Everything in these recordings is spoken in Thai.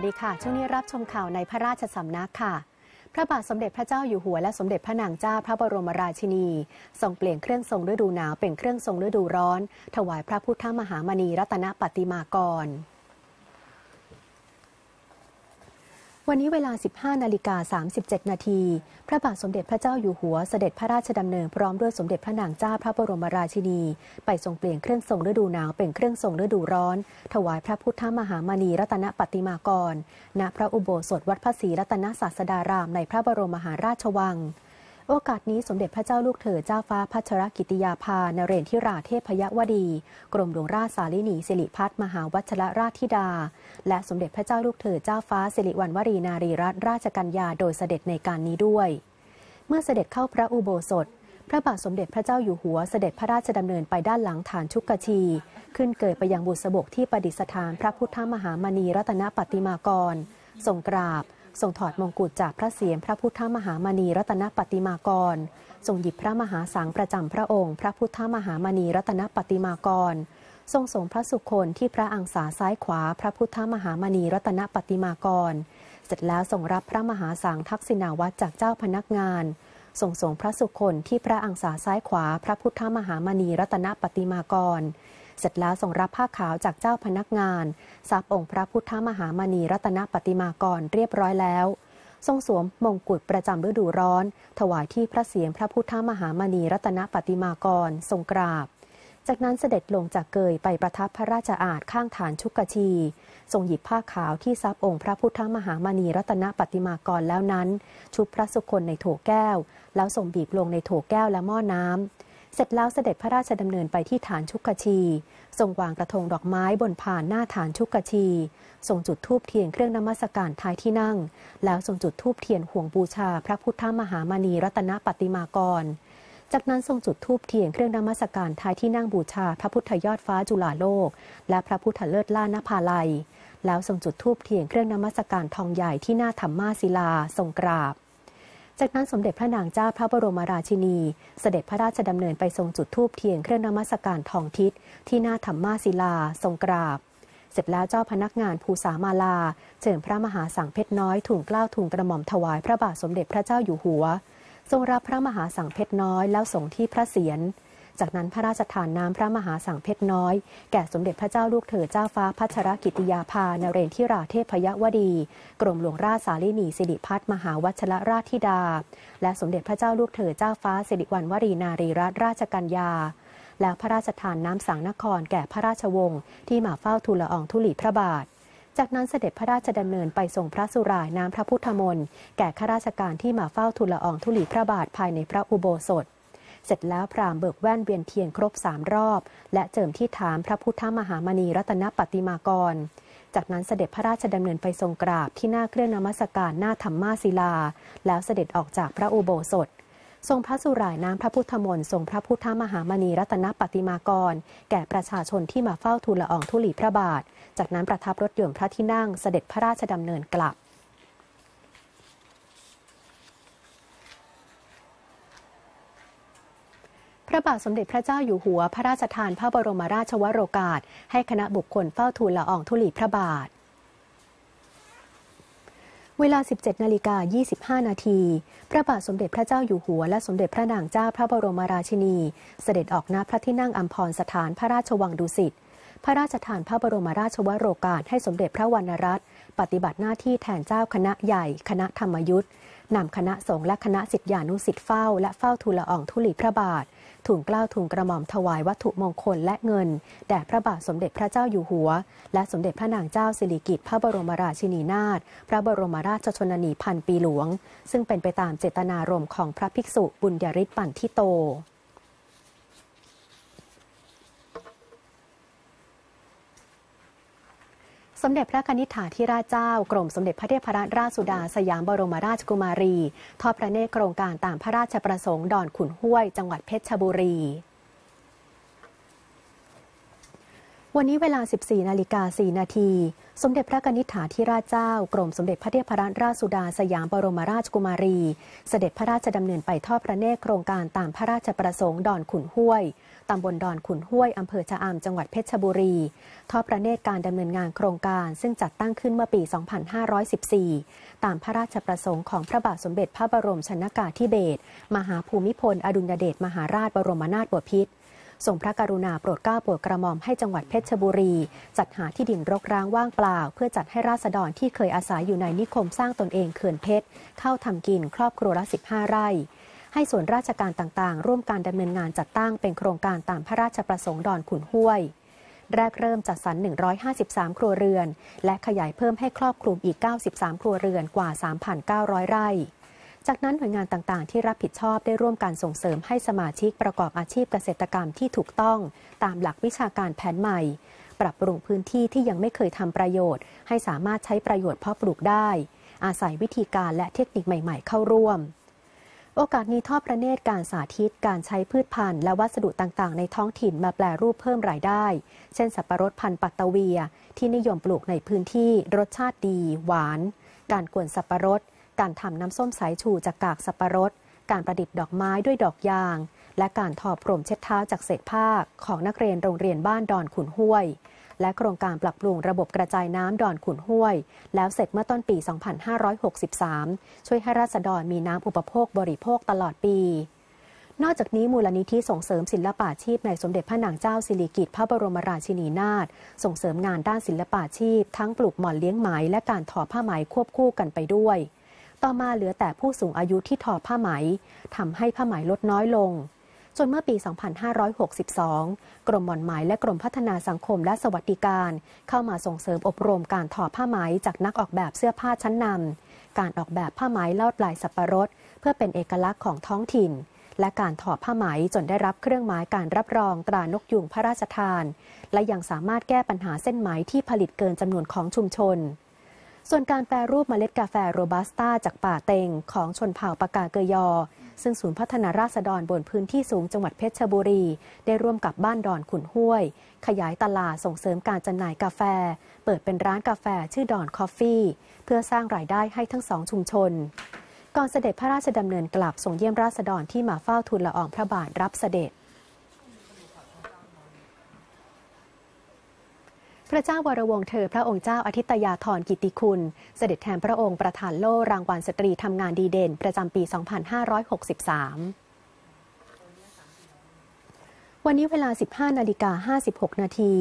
วัสดีค่ะช่วงนี้รับชมข่าวในพระราชสำนักค่ะ พระบาทสมเด็จพระเจ้าอยู่หัวและสมเด็จพระนางเจ้าพระบรมราชินีทรงเปลี่ยนเครื่องทรงฤดูหนาวเป็นเครื่องทรงฤดูร้อน ถวายพระพุทธมหามณีรัตนปฏิมากรวันนี้เวลา 15 นาฬิกา 37 นาที พระบาทสมเด็จพระเจ้าอยู่หัวเสด็จพระราชดำเนินพร้อมด้วยสมเด็จพระนางเจ้าพระบรมราชินี ไปทรงเปลี่ยนเครื่องทรงฤดูหนาวเป็นเครื่องทรงฤดูร้อน ถวายพระพุทธมหามณีรัตนปฏิมากร ณ พระอุโบสถวัดพระศรีรัตนศาสดารามในพระบรมมหาราชวังโอกาสนี้ สมเด็จพระเจ้าลูกเธอเจ้าฟ้าพัชรกิติยาภานเรนทิราเทพยวดีกรมหลวงราชสารินีสิริพัฒมหาวัชรราชธิดา และสมเด็จพระเจ้าลูกเธอเจ้าฟ้าสิริวัณวรีนารีรัตนราชกัญญาโดยเสด็จในการนี้ด้วย เมื่อเสด็จเข้าพระอุโบสถ พระบาทสมเด็จพระเจ้าอยู่หัวเสด็จพระราชดำเนินไปด้านหลังฐานชุกกชีขึ้นเกิดไปยังบุษบกที่ประดิษฐาน พระพุทธมหามณีรัตนปฏิมากรทรงกราบทรงถอดมงกุฎจากพระเศียรพระพุทธมหามณีรัตนปฏิมากรทรงหยิบพระมหาสัง ประจำพระองค์ พระพุทธมหามณีรัตนปฏิมากรทรงสงพระสุคนที่พระอังสาซ้ายขวา พระพุทธมหามณีรัตนปฏิมากร เสร็จแล้วทรงรับพระมหาสังทักษิณาวัตรจากเจ้าพนักงานทรงสงพระสุคนที่พระอังสาซ้ายขวา พระพุทธมหามณีรัตนปฏิมากรเสร็จแล้วส่งรับผ้าขาวจากเจ้าพนักงานทรับองค์พระพุทธมหามณีรัตนปฏิมากรเรียบร้อยแล้ว ทรงสวมมงกุฎประจำฤดูร้อน ถวายที่พระเสียงพระพุทธมหามณีรัตนปฏิมากรทรงกราบ จากนั้นเสด็จลงจากเกยไปประทับพระราชอาณข้างฐานชุกชีทรงหยิบผ้าขาวที่ซับองค์พระพุทธมหามณีรัตนปฏิมากรแล้วนั้น ชุบพระสุคนในโถแก้ว แล้วทรงบีบลงในโถแก้วและหม้อน้ำเสร็จแล้วเสด็จพระราชดำเนินไปที่ฐานชุกกชีทรงวางกระทงดอกไม้บนผานหน้าฐานชุกกชีทรงจุดธูปเทียนเครื่องนมัสการท้ายที่นั่ง แล้วทรงจุดธูปเทียนห่วงบูชา พระพุทธมหามณีรัตนปฏิมากร จากนั้นทรงจุดธูปเทียนเครื่องนมัสการท้ายที่นั่งบูชาพระพุทธยอดฟ้าจุฬาโลก และพระพุทธเลิศล่านภาลัย แล้วทรงจุดธูปเทียนเครื่องนมัสการทองใหญ่ที่หน้าธรรมมาศิลาทรงกราบจากนั้นสมเด็จพระนางเจ้าพระบรมราชินี เสด็จพระราชดำเนินไปทรงจุดธูปเทียนเครื่องนมัสการทองทิศ ที่หน้าธรรมมาศิลา ทรงกราบ เสร็จแล้วเจ้าพนักงานภูสามาลาเชิญพระมหาสังเพชรน้อยถุงกล้าวถุงกระหม่อมถวายพระบาทสมเด็จพระเจ้าอยู่หัวทรงรับพระมหาสังเพชรน้อยแล้วส่งที่พระเศียรจากนั้นพระราชทานน้ำพระมหาสังเพชรน้อย แก่สมเด็จพระเจ้าลูกเธอเจ้าฟ้าพัชรกิติยาภานเรนทิราเทพยวดีกรมหลวงราชสารีนีสิริพัฒมหาวัชรราชธิดา และสมเด็จพระเจ้าลูกเธอเจ้าฟ้าสิริวัณวรีนารีรัตนราชกัญญาและพระราชทานน้ำสังนครแก่พระราชวงศ์ที่มาเฝ้าทูลละอองธุลีพระบาท จากนั้นเสด็จพระราชดำเนินไปทรงพระสุรายน้ำพระพุทธมนต์แก่ข้าราชการที่มาเฝ้าทูลละอองธุลีพระบาทภายในพระอุโบสถเสร็จแล้วพราหมณ์เบิกแว่นเวียนเทียนครบสามรอบ และเจิมที่ฐานพระพุทธมหามณีรัตนปฏิมากร จากนั้นเสด็จพระราชดำเนินไปทรงกราบที่หน้าเครื่องนมัสการหน้าธรรมาศิลา แล้วเสด็จออกจากพระอุโบสถ ทรงพระสุรายน้ำพระพุทธมนต์ทรงพระพุทธมหามณีรัตนปฏิมากร แก่ประชาชนที่มาเฝ้าทูลละอองธุลีพระบาท จากนั้นประทับรถยนต์พระที่นั่งเสด็จพระราชดำเนินกลับพระบาทสมเด็จพระเจ้าอยู่หัว พระราชทานพระบรมราชวโรกาสให้คณะบุคคลเฝ้าทูลละอองธุลีพระบาท เวลา 17นาฬิกา25นาทีพระบาทสมเด็จพระเจ้าอยู่หัว และสมเด็จพระนางเจ้าพระบรมราชินี เสด็จออกณพระที่นั่งอัมพรสถานพระราชวังดุสิตพระราชทานพระบรมราชวโรกาสให้สมเด็จพระวรรณรัตน์ปฏิบัติหน้าที่แทนเจ้าคณะใหญ่ คณะธรรมยุทธ์นำคณะสงฆ์และคณะสิทธิานุสิทธิเฝ้าและเฝ้าทูลละอองธุลีพระบาททูลเกล้าทูลกระหม่อมถวายวัตถุมงคลและเงิน แด่พระบาทสมเด็จพระเจ้าอยู่หัว และสมเด็จพระนางเจ้าสิริกิติ์พระบรมราชินีนาถพระบรมราชชนนีพันปีหลวง ซึ่งเป็นไปตามเจตนารมณ์ของพระภิกษุบุญยริศปันทิโตสมเด็จพระนิธิถาธิราชเจ้ากรมสมเด็จพระเทพรัตนราชสุดาสยามบรมราชกุมารีทอดพระเนตรโครงการตามพระราชประสงค์ดอนขุนห้วย จังหวัดเพชรบุรีวันนี้เวลา 14 นาฬิกา 4 นาที สมเด็จพระกนิษฐาธิราชเจ้ากรมสมเด็จพระเทพรัตนราชสุดาสยามบรมราชกุมารี เสด็จพระราชดำเนินไปทอดพระเนตรโครงการตามพระราชประสงค์ดอนขุนห้วยตำบลดอนขุนห้วยอำเภอชะอำจังหวัดเพชรบุรี ทอดพระเนตรการดำเนินงานโครงการซึ่งจัดตั้งขึ้นเมื่อปี 2514 ตามพระราชประสงค์ของพระบาทสมเด็จพระบรมชนากาธิเบศร มหาภูมิพลอดุลยเดชมหาราชบรมนาถบพิตรทรงพระกรุณาโปรดเกล้าโปรดกระหม่อมให้จังหวัดเพชรบุรี จัดหาที่ดินรกร้างว่างเปล่าเพื่อจัดให้ราษฎรที่เคยอาศัยอยู่ในนิคมสร้างตนเองเขื่อนเพชร เข้าทำกินครอบครัวละ 15 ไร่ ให้ส่วนราชการต่างๆ ร่วมการดำเนินงานจัดตั้งเป็นโครงการตามพระราชประสงค์ดอนขุนห้วย แรกเริ่มจัดสรร 153 ครัวเรือน และขยายเพิ่มให้ครอบคลุมอีก 93 ครัวเรือนกว่า 3,900 ไร่จากนั้นหน่วยงานต่างๆ ที่รับผิดชอบได้ร่วมการส่งเสริมให้สมาชิกประกอบอาชีพเกษตรกรรมที่ถูกต้อง ตามหลักวิชาการแผนใหม่ ปรับปรุงพื้นที่ที่ยังไม่เคยทำประโยชน์ ให้สามารถใช้ประโยชน์เพาะปลูกได้ อาศัยวิธีการและเทคนิคใหม่ๆ เข้าร่วม โอกาสนี้ทอดพระเนตรการสาธิต การใช้พืชพันธุ์และวัสดุต่าง ๆในท้องถิ่นมาแปลรูปเพิ่มรายได้ เช่นสับปะรดพันธุ์ปัตตเวีย ที่นิยมปลูกในพื้นที่ รสชาติดี หวาน การกวนสับปะรดการทำน้ำส้มสายชูจากกากสับปะรด การประดิษฐ์ดอกไม้ด้วยดอกยาง และการทอพรมเช็ดเท้าจากเศษผ้าของนักเรียนโรงเรียนบ้านดอนขุนห้วย และโครงการปรับปรุงระบบกระจายน้ำดอนขุนห้วย แล้วเสร็จเมื่อต้นปี 2563 ช่วยให้ราษฎรมีน้ำอุปโภคบริโภคตลอดปี นอกจากนี้มูลนิธิส่งเสริมศิลปาชีพในสมเด็จพระนางเจ้าสิริกิติ์พระบรมราชินีนาถส่งเสริมงานด้านศิลปาชีพ ทั้งปลูกหมอนเลี้ยงไหมและการทอผ้าไหมควบคู่กันไปด้วยต่อมาเหลือแต่ผู้สูงอายุที่ทอผ้าไหมทำให้ผ้าไหมลดน้อยลง จนเมื่อปี 2562 กรมหม่อนไหมและกรมพัฒนาสังคมและสวัสดิการ เข้ามาส่งเสริมอบรมการทอผ้าไหมจากนักออกแบบเสื้อผ้าชั้นนำการออกแบบผ้าไหมลอดลายสับปะรด เพื่อเป็นเอกลักษณ์ของท้องถิ่น และการถอดผ้าไหมจนได้รับเครื่องหมายการรับรอง ตรานกยุงพระราชทาน และยังสามารถแก้ปัญหาเส้นไหมที่ผลิตเกินจำนวนของชุมชนส่วนการแปรรูปเมล็ดกาแฟโรบัสต้าจากป่าเต็ง ของชนเผ่าปากาเกยอ ซึ่งศูนย์พัฒนาราษฎรบนพื้นที่สูงจังหวัดเพชรบุรี ได้ร่วมกับบ้านดอนขุนห้วย ขยายตลาดส่งเสริมการจำหน่ายกาแฟ เปิดเป็นร้านกาแฟชื่อดอนคอฟฟี่ เพื่อสร้างรายได้ให้ทั้งสองชุมชน ก่อนเสด็จพระราชดำเนินกลับส่งเยี่ยมราษฎรที่มาเฝ้าทูลละอองพระบาทรับเสด็จพระเจ้าวรวงเธอพระองค์เจ้าอธิตยาธรกิติคุณ เสด็จแทนพระองค์ประธานโล่รางวัลสตรีทำงานดีเด่น ประจำปี 2563วันนี้เวลา 15นาฬิกา56นาที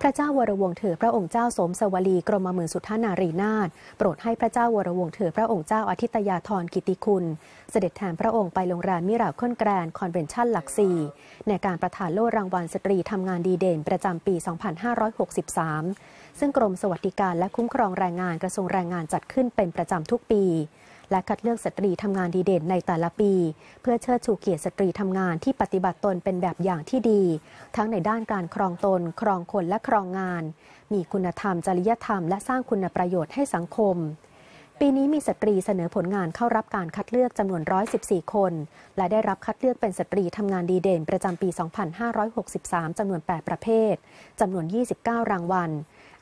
พระเจ้าวรวงเถอพระองค์เจ้าสมสวลีกรมหมื่นสุทธานารีนาถโปรดให้พระเจ้าวรวงเถอพระองค์เจ้าอธิตยาธรกิติคุณ เสด็จแทนพระองค์ไปโรงแรมมิราค่อนแกรนคอนเวนชั่น หลักสี่ในการประทานโล่รางวัลสตรีทำงานดีเด่น ประจำปี 2563 ซึ่งกรมสวัสดิการและคุ้มครองแรงงานกระทรวงแรงงานจัดขึ้นเป็นประจำทุกปีและคัดเลือกสตรีทำงานดีเด่นในแต่ละปี เพื่อเชิดชูเกียรติสตรีทำงานที่ปฏิบัติตนเป็นแบบอย่างที่ดี ทั้งในด้านการครองตน ครองคน และครองงาน มีคุณธรรม จริยธรรม และสร้างคุณประโยชน์ให้สังคมปีนี้มีสตรีเสนอผลงานเข้ารับการคัดเลือกจำนวน 114 คน และได้รับคัดเลือกเป็นสตรีทำงานดีเด่นประจำปี 2563จำนวน 8 ประเภทจำนวน 29 รางวัล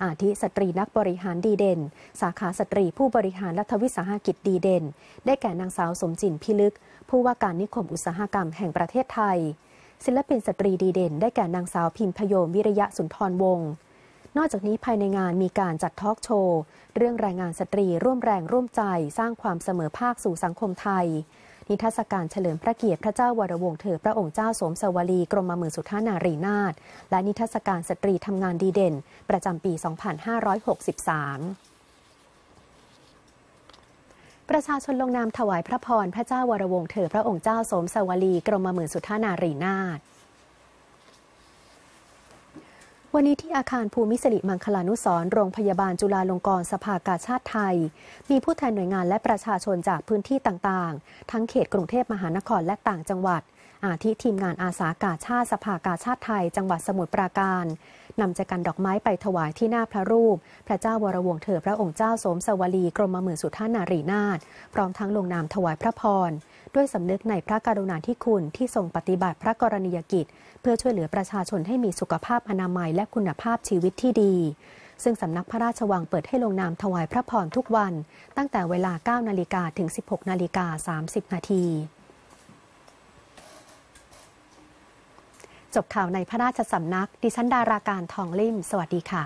อาทิสตรีนักบริหารดีเด่น สาขาสตรีผู้บริหารรัฐวิสาหกิจดีเด่น ได้แก่นางสาวสมจินพิลึก ผู้ว่าการนิคมอุตสาหกรรมแห่งประเทศไทย ศิลปินสตรีดีเด่น ได้แก่นางสาวพิมพโยมวิริยะสุนทรวงศ์นอกจากนี้ภายในงานมีการจัดทอล์กโชว์ เรื่องแรงงานสตรีร่วมแรงร่วมใจ สร้างความเสมอภาคสู่สังคมไทยนิทรรศการเฉลิมพระเกียรติพระเจ้าวรวงศ์เธอพระองค์เจ้าสมสวลีกรมมือสุทานารีนาถและนิทรรศการสตรีทำงานดีเด่นประจำปี 2563 ประชาชนลงนามถวายพระพรพระเจ้าวรวงศ์เธอพระองค์เจ้าสมสวลีกรมมื่นสุทานารีนาถวันนี้ที่อาคารภูมิสิริมังคลานุสร โรงพยาบาลจุฬาลงกรณ์สภากาชาติไทย มีผู้แทนหน่วยงานและประชาชนจากพื้นที่ต่าง ๆ ทั้งเขตกรุงเทพมหานครและต่างจังหวัด อาทิทีมงานอาสากาชาติสภากาชาติไทย จังหวัดสมุทรปราการนำแจกันดอกไม้ไปถวายที่หน้าพระรูป พระเจ้าวรวงเธอพระองค์เจ้าสมสวลีกรมหมือสุทธานารีนาถพร้อมทั้งลงนามถวายพระพร ด้วยสำนึกในพระกรุณาธิคุณ ที่ทรงปฏิบัติพระกรณียกิจ เพื่อช่วยเหลือประชาชนให้มีสุขภาพอนามัยและคุณภาพชีวิตที่ดี ซึ่งสำนักพระราชวังเปิดให้ลงนามถวายพระพรทุกวันตั้งแต่เวลา 9 นาฬิกาถึง 16 นาฬิกา 30 นาทีจบข่าวในพระราชสำนักดิฉันดาราการทองลิ่ม สวัสดีค่ะ